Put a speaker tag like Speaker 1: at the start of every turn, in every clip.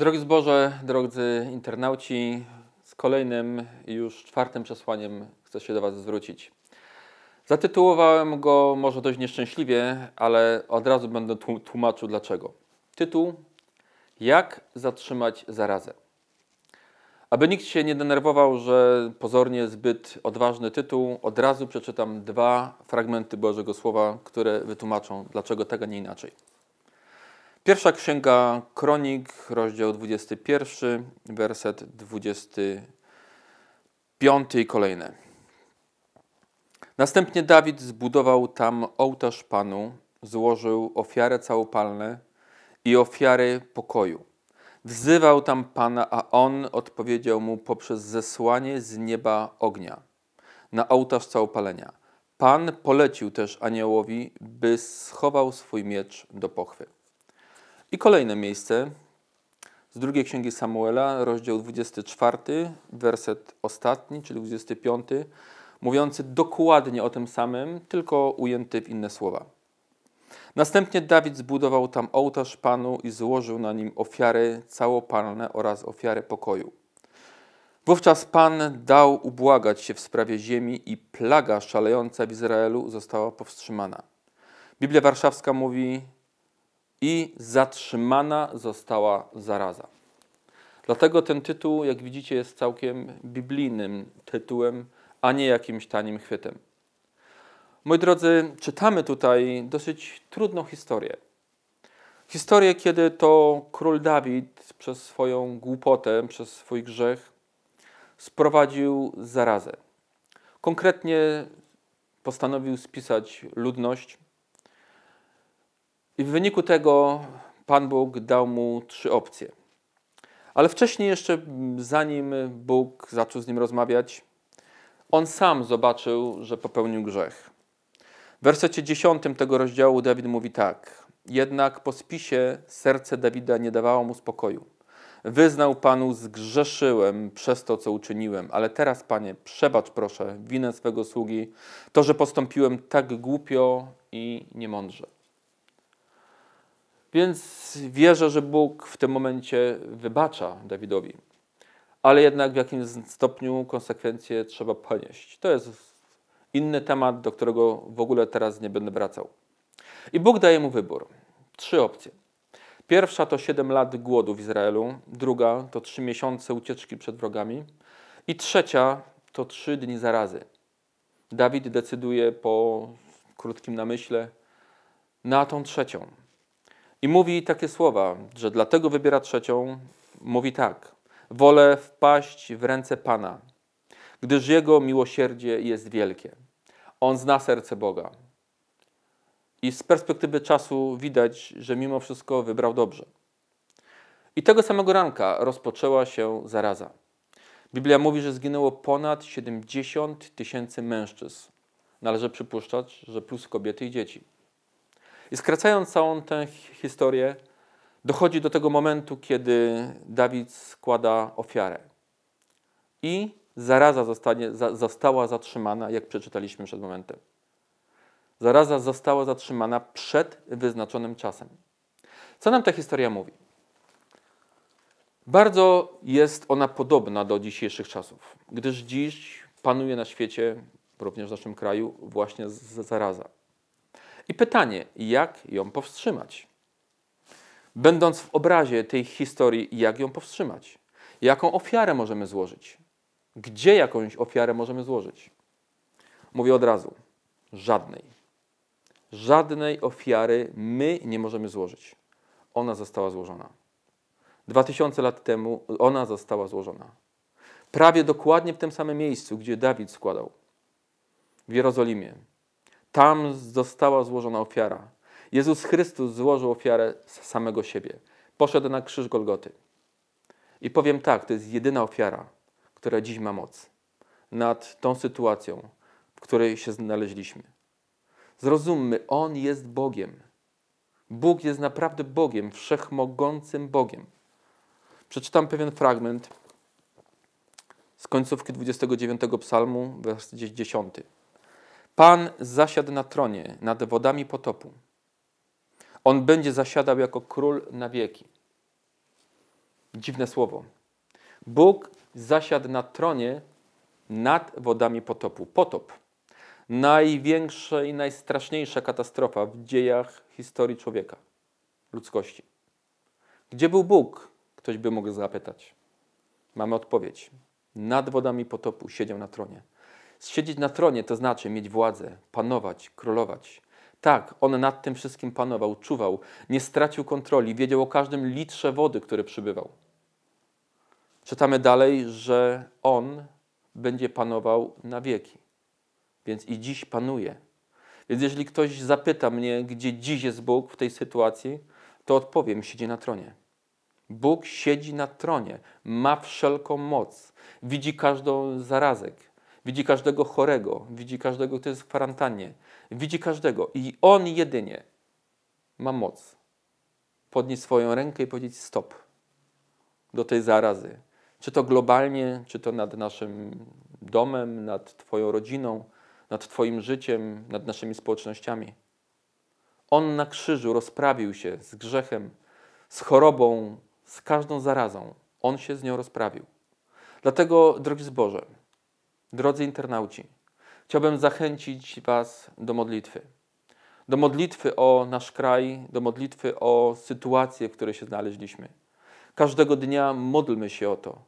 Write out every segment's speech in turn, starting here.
Speaker 1: Drogi zboże, drodzy internauci, z kolejnym już czwartym przesłaniem chcę się do Was zwrócić. Zatytułowałem go może dość nieszczęśliwie, ale od razu będę tłumaczył dlaczego. Tytuł: Jak zatrzymać zarazę? Aby nikt się nie denerwował, że pozornie zbyt odważny tytuł, od razu przeczytam dwa fragmenty Bożego Słowa, które wytłumaczą, dlaczego tego nie inaczej. Pierwsza księga Kronik, rozdział 21, werset 25 i kolejne. Następnie Dawid zbudował tam ołtarz Panu, złożył ofiarę całopalne i ofiary pokoju. Wzywał tam Pana, a On odpowiedział mu poprzez zesłanie z nieba ognia na ołtarz całopalenia. Pan polecił też aniołowi, by schował swój miecz do pochwy. I kolejne miejsce z drugiej księgi Samuela, rozdział 24, werset ostatni, czyli 25, mówiący dokładnie o tym samym, tylko ujęty w inne słowa. Następnie Dawid zbudował tam ołtarz Panu i złożył na nim ofiary całopalne oraz ofiary pokoju. Wówczas Pan dał ubłagać się w sprawie ziemi i plaga szalejąca w Izraelu została powstrzymana. Biblia Warszawska mówi i zatrzymana została zaraza. Dlatego ten tytuł, jak widzicie, jest całkiem biblijnym tytułem, a nie jakimś tanim chwytem. Moi drodzy, czytamy tutaj dosyć trudną historię. Historię, kiedy to król Dawid przez swoją głupotę, przez swój grzech sprowadził zarazę. Konkretnie postanowił spisać ludność, i w wyniku tego Pan Bóg dał mu trzy opcje. Ale wcześniej, jeszcze zanim Bóg zaczął z nim rozmawiać, on sam zobaczył, że popełnił grzech. W wersecie 10 tego rozdziału Dawid mówi tak: Jednak po spisie serce Dawida nie dawało mu spokoju. Wyznał panu, zgrzeszyłem przez to, co uczyniłem, ale teraz, panie, przebacz proszę winę swego sługi, to, że postąpiłem tak głupio i niemądrze. Więc wierzę, że Bóg w tym momencie wybacza Dawidowi. Ale jednak w jakimś stopniu konsekwencje trzeba ponieść. To jest inny temat, do którego w ogóle teraz nie będę wracał. I Bóg daje mu wybór. Trzy opcje. Pierwsza to 7 lat głodu w Izraelu, druga to 3 miesiące ucieczki przed wrogami i trzecia to 3 dni zarazy. Dawid decyduje po krótkim namyśle na tą trzecią. I mówi takie słowa, że dlatego wybiera trzecią. Mówi tak: Wolę wpaść w ręce Pana, gdyż Jego miłosierdzie jest wielkie. On zna serce Boga. I z perspektywy czasu widać, że mimo wszystko wybrał dobrze. I tego samego ranka rozpoczęła się zaraza. Biblia mówi, że zginęło ponad 70 tysięcy mężczyzn. Należy przypuszczać, że plus kobiety i dzieci. I skracając całą tę historię, dochodzi do tego momentu, kiedy Dawid składa ofiarę. I zaraza zostanie, za, została zatrzymana, jak przeczytaliśmy przed momentem. Zaraza została zatrzymana przed wyznaczonym czasem. Co nam ta historia mówi? Bardzo jest ona podobna do dzisiejszych czasów, gdyż dziś panuje na świecie, również w naszym kraju, właśnie zaraza. I pytanie, jak ją powstrzymać? Będąc w obrazie tej historii, jak ją powstrzymać? Jaką ofiarę możemy złożyć? Gdzie jakąś ofiarę możemy złożyć? Mówię od razu: żadnej. Żadnej ofiary my nie możemy złożyć. Ona została złożona. Dwa tysiące lat temu ona została złożona. Prawie dokładnie w tym samym miejscu, gdzie Dawid składał. W Jerozolimie, tam została złożona ofiara. Jezus Chrystus złożył ofiarę z samego siebie. Poszedł na krzyż Golgoty. I powiem tak, to jest jedyna ofiara, która dziś ma moc nad tą sytuacją, w której się znaleźliśmy. Zrozummy, On jest Bogiem. Bóg jest naprawdę Bogiem, wszechmogącym Bogiem. Przeczytam pewien fragment z końcówki 29 psalmu, werset 10. Pan zasiadł na tronie nad wodami potopu. On będzie zasiadał jako król na wieki. Dziwne słowo. Bóg zasiadł na tronie nad wodami potopu. Potop. Największa i najstraszniejsza katastrofa w dziejach historii człowieka, ludzkości. Gdzie był Bóg? Ktoś by mógł zapytać. Mamy odpowiedź. Nad wodami potopu siedział na tronie. Siedzieć na tronie to znaczy mieć władzę, panować, królować. Tak, on nad tym wszystkim panował, czuwał, nie stracił kontroli, wiedział o każdym litrze wody, który przybywał. Czytamy dalej, że on będzie panował na wieki, więc i dziś panuje. Więc jeżeli ktoś zapyta mnie, gdzie dziś jest Bóg w tej sytuacji, to odpowiem: siedzi na tronie. Bóg siedzi na tronie, ma wszelką moc, widzi każdą zarazek, widzi każdego chorego, widzi każdego, kto jest w kwarantannie, widzi każdego i On jedynie ma moc podnieść swoją rękę i powiedzieć stop do tej zarazy. Czy to globalnie, czy to nad naszym domem, nad Twoją rodziną, nad Twoim życiem, nad naszymi społecznościami. On na krzyżu rozprawił się z grzechem, z chorobą, z każdą zarazą. On się z nią rozprawił. Dlatego, drogi zboże, Drodzy internauci, chciałbym zachęcić Was do modlitwy. Do modlitwy o nasz kraj, do modlitwy o sytuację, w której się znaleźliśmy. Każdego dnia modlmy się o to.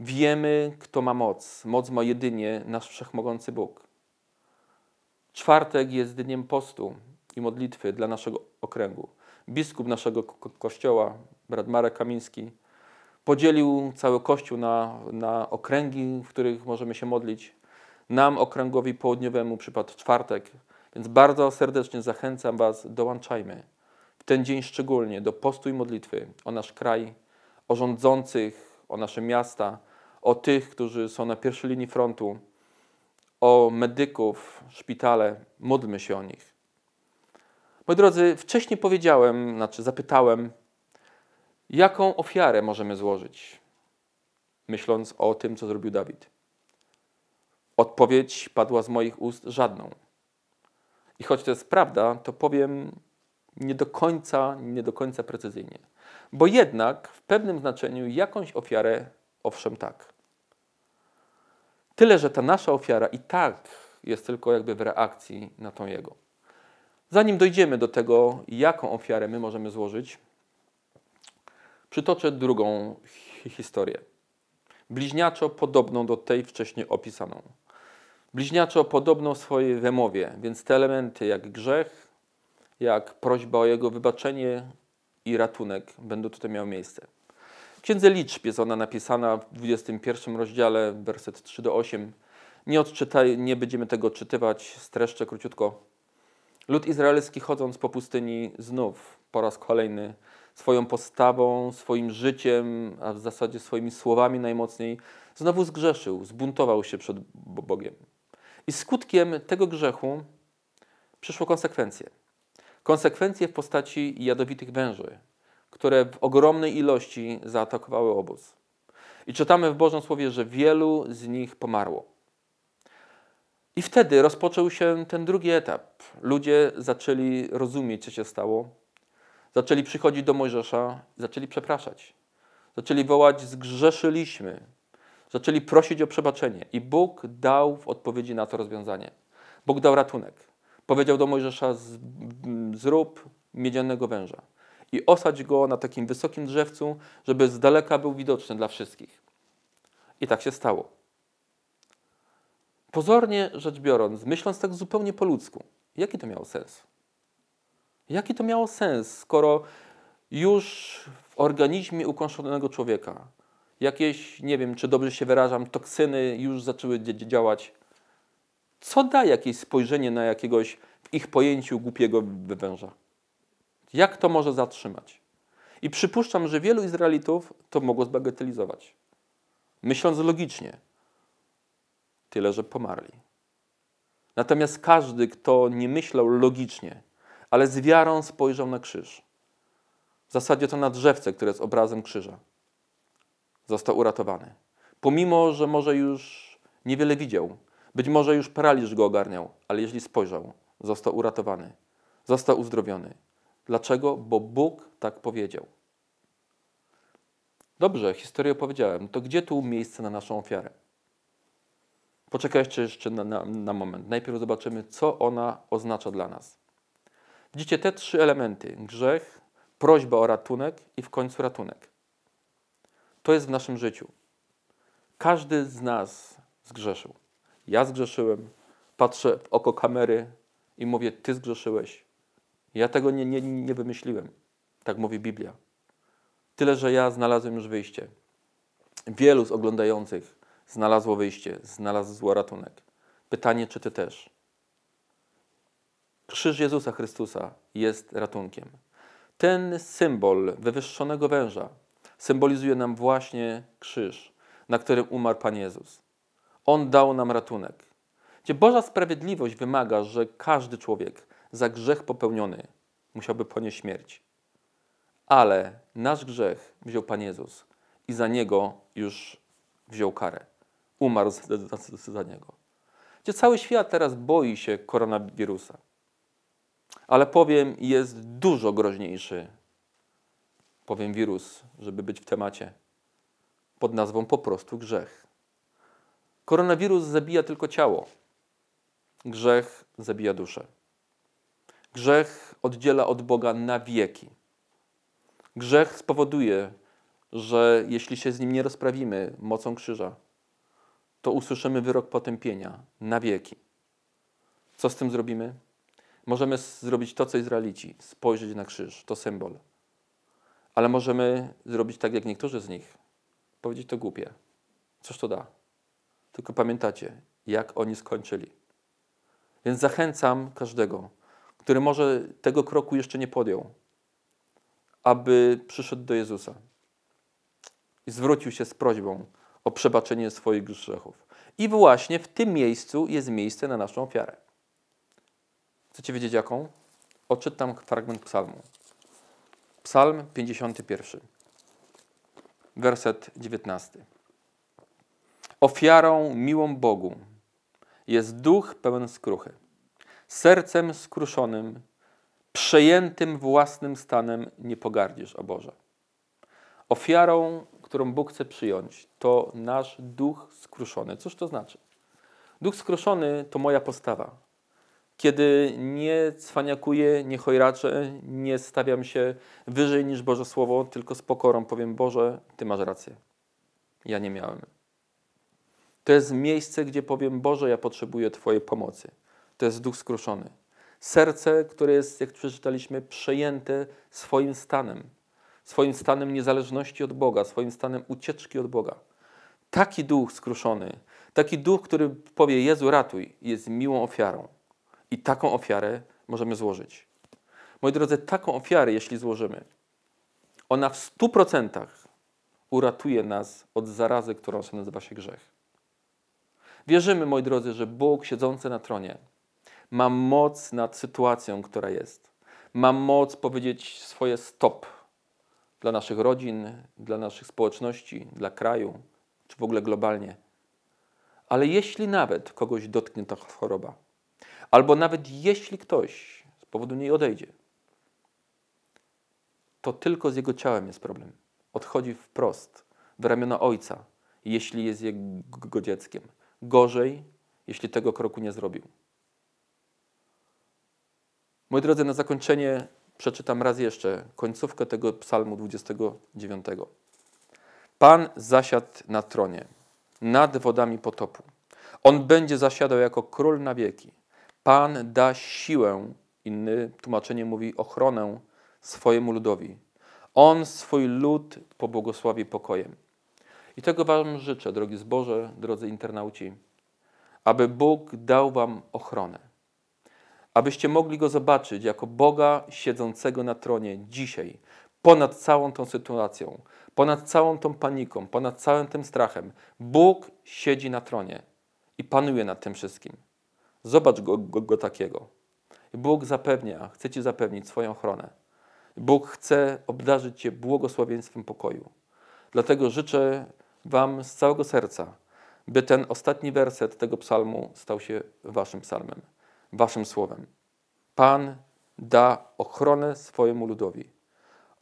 Speaker 1: Wiemy, kto ma moc. Moc ma jedynie nasz wszechmogący Bóg. Czwartek jest dniem postu i modlitwy dla naszego okręgu. Biskup naszego kościoła, brat Marek Kamiński, Podzielił cały Kościół na, na okręgi, w których możemy się modlić. Nam, okręgowi południowemu, przypadł czwartek. Więc bardzo serdecznie zachęcam Was, dołączajmy w ten dzień szczególnie do postu i modlitwy o nasz kraj, o rządzących, o nasze miasta, o tych, którzy są na pierwszej linii frontu, o medyków, szpitale. Módlmy się o nich. Moi drodzy, wcześniej powiedziałem, znaczy zapytałem, Jaką ofiarę możemy złożyć, myśląc o tym, co zrobił Dawid? Odpowiedź padła z moich ust żadną. I choć to jest prawda, to powiem nie do końca, nie do końca precyzyjnie. Bo jednak w pewnym znaczeniu jakąś ofiarę, owszem, tak. Tyle, że ta nasza ofiara i tak jest tylko jakby w reakcji na tą jego. Zanim dojdziemy do tego, jaką ofiarę my możemy złożyć, Przytoczę drugą historię. Bliźniaczo podobną do tej wcześniej opisaną. Bliźniaczo podobną swojej wymowie, więc te elementy jak grzech, jak prośba o jego wybaczenie i ratunek będą tutaj miały miejsce. W Księdze Liczb jest ona napisana w 21 rozdziale, werset 3 do 8. Nie, odczytaj, nie będziemy tego czytywać, streszczę króciutko. Lud izraelski chodząc po pustyni znów po raz kolejny swoją postawą, swoim życiem, a w zasadzie swoimi słowami najmocniej, znowu zgrzeszył, zbuntował się przed Bogiem. I skutkiem tego grzechu przyszło konsekwencje. Konsekwencje w postaci jadowitych węży, które w ogromnej ilości zaatakowały obóz. I czytamy w Bożym Słowie, że wielu z nich pomarło. I wtedy rozpoczął się ten drugi etap. Ludzie zaczęli rozumieć, co się stało, Zaczęli przychodzić do Mojżesza, zaczęli przepraszać. Zaczęli wołać: Zgrzeszyliśmy. Zaczęli prosić o przebaczenie. I Bóg dał w odpowiedzi na to rozwiązanie. Bóg dał ratunek. Powiedział do Mojżesza: Zrób miedzianego węża i osadź go na takim wysokim drzewcu, żeby z daleka był widoczny dla wszystkich. I tak się stało. Pozornie rzecz biorąc, myśląc tak zupełnie po ludzku, jaki to miało sens? Jaki to miało sens, skoro już w organizmie ukończonego człowieka jakieś, nie wiem, czy dobrze się wyrażam, toksyny już zaczęły działać? Co da jakieś spojrzenie na jakiegoś w ich pojęciu głupiego węża? Jak to może zatrzymać? I przypuszczam, że wielu Izraelitów to mogło zbagatelizować. Myśląc logicznie, tyle że pomarli. Natomiast każdy, kto nie myślał logicznie, ale z wiarą spojrzał na krzyż. W zasadzie to na drzewce, które jest obrazem krzyża. Został uratowany. Pomimo, że może już niewiele widział, być może już paraliż go ogarniał, ale jeśli spojrzał, został uratowany, został uzdrowiony. Dlaczego? Bo Bóg tak powiedział. Dobrze, historię opowiedziałem. To gdzie tu miejsce na naszą ofiarę? Poczekajcie jeszcze na, na, na moment. Najpierw zobaczymy, co ona oznacza dla nas. Widzicie te trzy elementy: grzech, prośba o ratunek i w końcu ratunek. To jest w naszym życiu. Każdy z nas zgrzeszył. Ja zgrzeszyłem, patrzę w oko kamery i mówię: Ty zgrzeszyłeś. Ja tego nie, nie, nie wymyśliłem. Tak mówi Biblia. Tyle, że ja znalazłem już wyjście. Wielu z oglądających znalazło wyjście, znalazło ratunek. Pytanie, czy ty też? Krzyż Jezusa Chrystusa jest ratunkiem. Ten symbol wywyższonego węża symbolizuje nam właśnie krzyż, na którym umarł Pan Jezus. On dał nam ratunek. Gdzie Boża sprawiedliwość wymaga, że każdy człowiek za grzech popełniony musiałby ponieść śmierć. Ale nasz grzech wziął Pan Jezus i za niego już wziął karę. Umarł za, za, za niego. Gdzie cały świat teraz boi się koronawirusa ale powiem, jest dużo groźniejszy, powiem wirus, żeby być w temacie, pod nazwą po prostu grzech. Koronawirus zabija tylko ciało, grzech zabija duszę. Grzech oddziela od Boga na wieki. Grzech spowoduje, że jeśli się z nim nie rozprawimy mocą krzyża, to usłyszymy wyrok potępienia na wieki. Co z tym zrobimy? Możemy zrobić to, co Izraelici, spojrzeć na krzyż, to symbol. Ale możemy zrobić tak, jak niektórzy z nich, powiedzieć to głupie. Cóż to da? Tylko pamiętacie, jak oni skończyli. Więc zachęcam każdego, który może tego kroku jeszcze nie podjął, aby przyszedł do Jezusa i zwrócił się z prośbą o przebaczenie swoich grzechów. I właśnie w tym miejscu jest miejsce na naszą ofiarę. Chcecie wiedzieć jaką? Odczytam fragment psalmu. Psalm 51, werset 19. Ofiarą miłą Bogu jest duch pełen skruchy. Sercem skruszonym, przejętym własnym stanem nie pogardzisz, o Boże. Ofiarą, którą Bóg chce przyjąć, to nasz duch skruszony. Cóż to znaczy? Duch skruszony to moja postawa kiedy nie cwaniakuję, nie chojraczę, nie stawiam się wyżej niż Boże Słowo, tylko z pokorą powiem: Boże, Ty masz rację. Ja nie miałem. To jest miejsce, gdzie powiem: Boże, ja potrzebuję Twojej pomocy. To jest duch skruszony. Serce, które jest, jak przeczytaliśmy, przejęte swoim stanem, swoim stanem niezależności od Boga, swoim stanem ucieczki od Boga. Taki duch skruszony, taki duch, który powie: Jezu, ratuj, jest miłą ofiarą. I taką ofiarę możemy złożyć. Moi drodzy, taką ofiarę, jeśli złożymy, ona w 100% uratuje nas od zarazy, którą się nazywa się grzech. Wierzymy, moi drodzy, że Bóg siedzący na tronie ma moc nad sytuacją, która jest. Ma moc powiedzieć swoje stop dla naszych rodzin, dla naszych społeczności, dla kraju, czy w ogóle globalnie. Ale jeśli nawet kogoś dotknie ta choroba, albo nawet jeśli ktoś z powodu niej odejdzie, to tylko z jego ciałem jest problem. Odchodzi wprost do ramiona ojca, jeśli jest jego dzieckiem. Gorzej, jeśli tego kroku nie zrobił. Moi drodzy, na zakończenie przeczytam raz jeszcze końcówkę tego psalmu 29. Pan zasiadł na tronie, nad wodami potopu. On będzie zasiadał jako król na wieki. Pan da siłę, inny tłumaczenie mówi ochronę swojemu ludowi. On swój lud pobłogosławi pokojem. I tego Wam życzę, drogi zboże, drodzy internauci, aby Bóg dał Wam ochronę, abyście mogli Go zobaczyć jako Boga siedzącego na tronie dzisiaj, ponad całą tą sytuacją, ponad całą tą paniką, ponad całym tym strachem. Bóg siedzi na tronie i panuje nad tym wszystkim. Zobacz go, go, go takiego. I Bóg zapewnia, chce Ci zapewnić swoją ochronę. Bóg chce obdarzyć Cię błogosławieństwem pokoju. Dlatego życzę Wam z całego serca, by ten ostatni werset tego psalmu stał się Waszym psalmem, Waszym słowem. Pan da ochronę swojemu ludowi.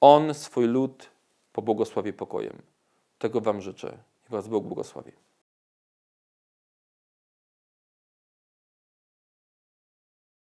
Speaker 1: On swój lud pobłogosławi pokojem. Tego Wam życzę. I Was Bóg błogosławi.